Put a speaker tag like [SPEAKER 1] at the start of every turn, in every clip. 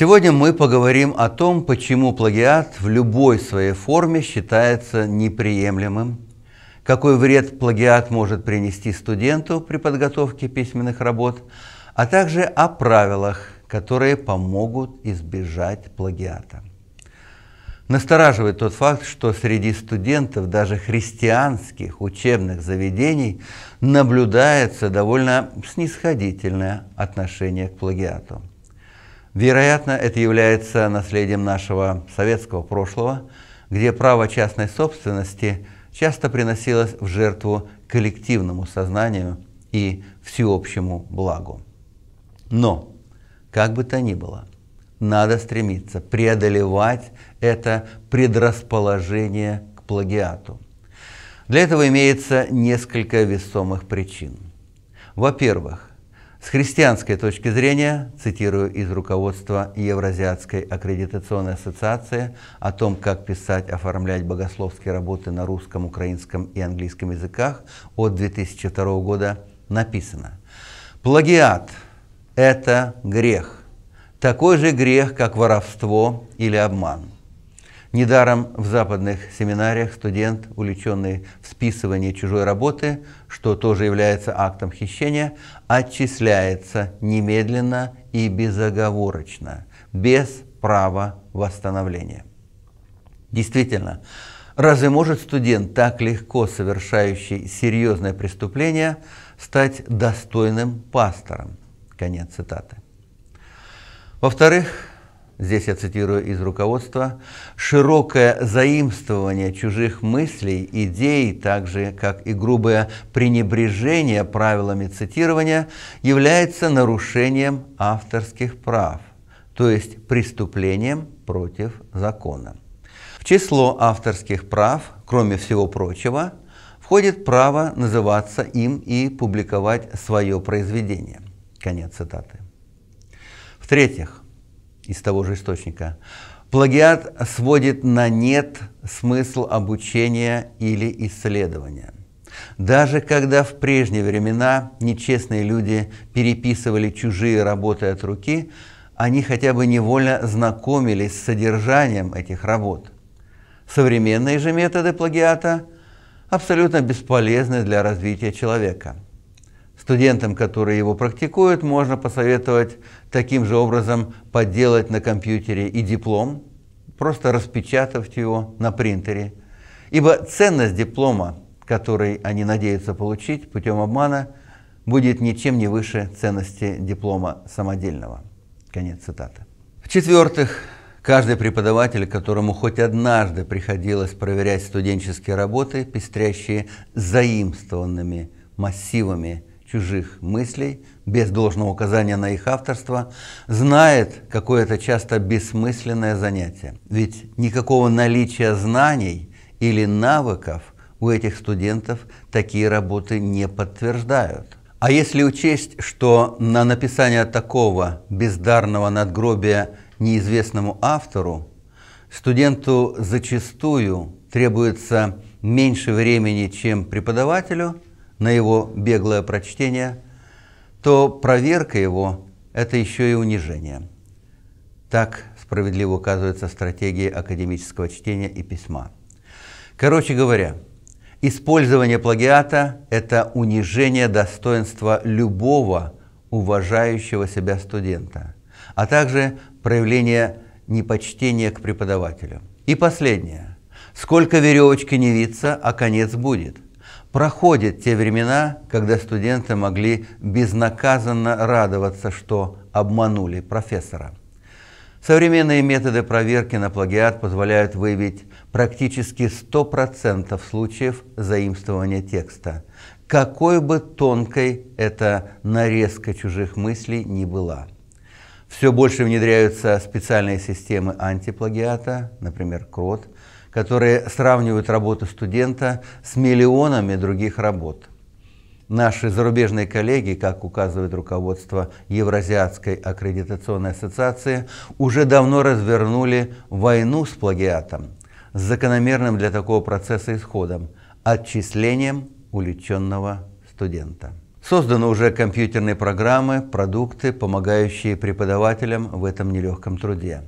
[SPEAKER 1] Сегодня мы поговорим о том, почему плагиат в любой своей форме считается неприемлемым, какой вред плагиат может принести студенту при подготовке письменных работ, а также о правилах, которые помогут избежать плагиата. Настораживает тот факт, что среди студентов даже христианских учебных заведений наблюдается довольно снисходительное отношение к плагиату. Вероятно, это является наследием нашего советского прошлого, где право частной собственности часто приносилось в жертву коллективному сознанию и всеобщему благу. Но, как бы то ни было, надо стремиться преодолевать это предрасположение к плагиату. Для этого имеется несколько весомых причин. Во-первых, с христианской точки зрения, цитирую из руководства Евразиатской аккредитационной ассоциации о том, как писать, оформлять богословские работы на русском, украинском и английском языках от 2002 года, написано. Плагиат – это грех. Такой же грех, как воровство или обман – Недаром в западных семинариях студент, увлеченный в списывании чужой работы, что тоже является актом хищения, отчисляется немедленно и безоговорочно, без права восстановления. Действительно, разве может студент, так легко совершающий серьезное преступление, стать достойным пастором? Конец цитаты. Во-вторых, здесь я цитирую из руководства, широкое заимствование чужих мыслей, идей, так же как и грубое пренебрежение правилами цитирования, является нарушением авторских прав, то есть преступлением против закона. В число авторских прав, кроме всего прочего, входит право называться им и публиковать свое произведение. Конец цитаты. В-третьих, из того же источника. Плагиат сводит на нет смысл обучения или исследования. Даже когда в прежние времена нечестные люди переписывали чужие работы от руки, они хотя бы невольно знакомились с содержанием этих работ. Современные же методы плагиата абсолютно бесполезны для развития человека – Студентам, которые его практикуют, можно посоветовать таким же образом подделать на компьютере и диплом, просто распечатав его на принтере. Ибо ценность диплома, который они надеются получить путем обмана, будет ничем не выше ценности диплома самодельного. Конец цитаты. В-четвертых, каждый преподаватель, которому хоть однажды приходилось проверять студенческие работы, пестрящие заимствованными массивами чужих мыслей, без должного указания на их авторство, знает какое это часто бессмысленное занятие. Ведь никакого наличия знаний или навыков у этих студентов такие работы не подтверждают. А если учесть, что на написание такого бездарного надгробия неизвестному автору студенту зачастую требуется меньше времени, чем преподавателю – на его беглое прочтение, то проверка его – это еще и унижение. Так справедливо указывается стратегия академического чтения и письма. Короче говоря, использование плагиата – это унижение достоинства любого уважающего себя студента, а также проявление непочтения к преподавателю. И последнее. Сколько веревочки не виться, а конец будет – Проходят те времена, когда студенты могли безнаказанно радоваться, что обманули профессора. Современные методы проверки на плагиат позволяют выявить практически 100% случаев заимствования текста, какой бы тонкой эта нарезка чужих мыслей ни была. Все больше внедряются специальные системы антиплагиата, например, КРОТ, которые сравнивают работу студента с миллионами других работ. Наши зарубежные коллеги, как указывает руководство Евразиатской аккредитационной ассоциации, уже давно развернули войну с плагиатом, с закономерным для такого процесса исходом – отчислением уличенного студента. Созданы уже компьютерные программы, продукты, помогающие преподавателям в этом нелегком труде.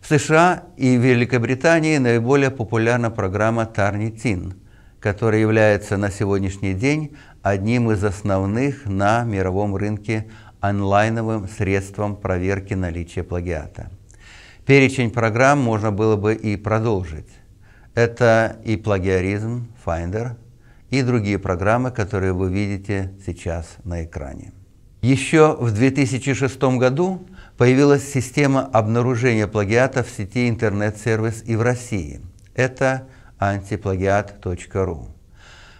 [SPEAKER 1] В США и Великобритании наиболее популярна программа Тарнитин, которая является на сегодняшний день одним из основных на мировом рынке онлайновым средством проверки наличия плагиата. Перечень программ можно было бы и продолжить. Это и плагиаризм, Finder, и другие программы, которые вы видите сейчас на экране. Еще в 2006 году появилась система обнаружения плагиата в сети интернет-сервис и в России. Это antipлагiat.ru.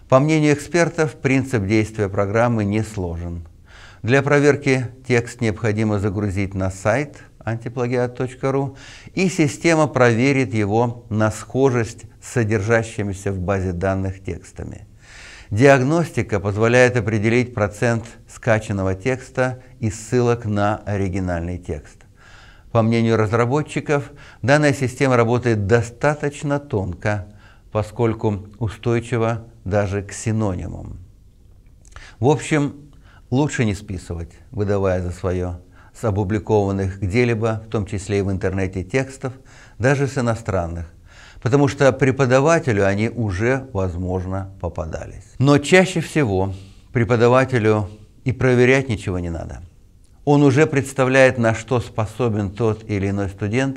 [SPEAKER 1] По мнению экспертов, принцип действия программы не сложен. Для проверки текст необходимо загрузить на сайт антиплагиат.ру, и система проверит его на схожесть с содержащимися в базе данных текстами. Диагностика позволяет определить процент скачанного текста и ссылок на оригинальный текст. По мнению разработчиков, данная система работает достаточно тонко, поскольку устойчива даже к синонимам. В общем, лучше не списывать, выдавая за свое, с опубликованных где-либо, в том числе и в интернете, текстов, даже с иностранных, потому что преподавателю они уже, возможно, попадались. Но чаще всего преподавателю и проверять ничего не надо. Он уже представляет, на что способен тот или иной студент,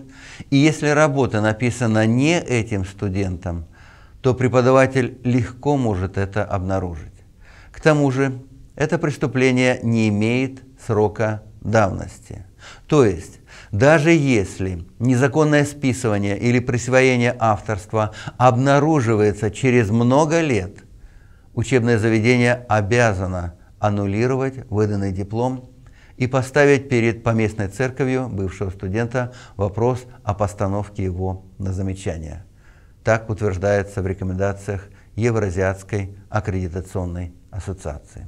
[SPEAKER 1] и если работа написана не этим студентом, то преподаватель легко может это обнаружить. К тому же это преступление не имеет срока давности. То есть даже если незаконное списывание или присвоение авторства обнаруживается через много лет, учебное заведение обязано аннулировать выданный диплом и поставить перед поместной церковью бывшего студента вопрос о постановке его на замечание. Так утверждается в рекомендациях Евразиатской аккредитационной ассоциации.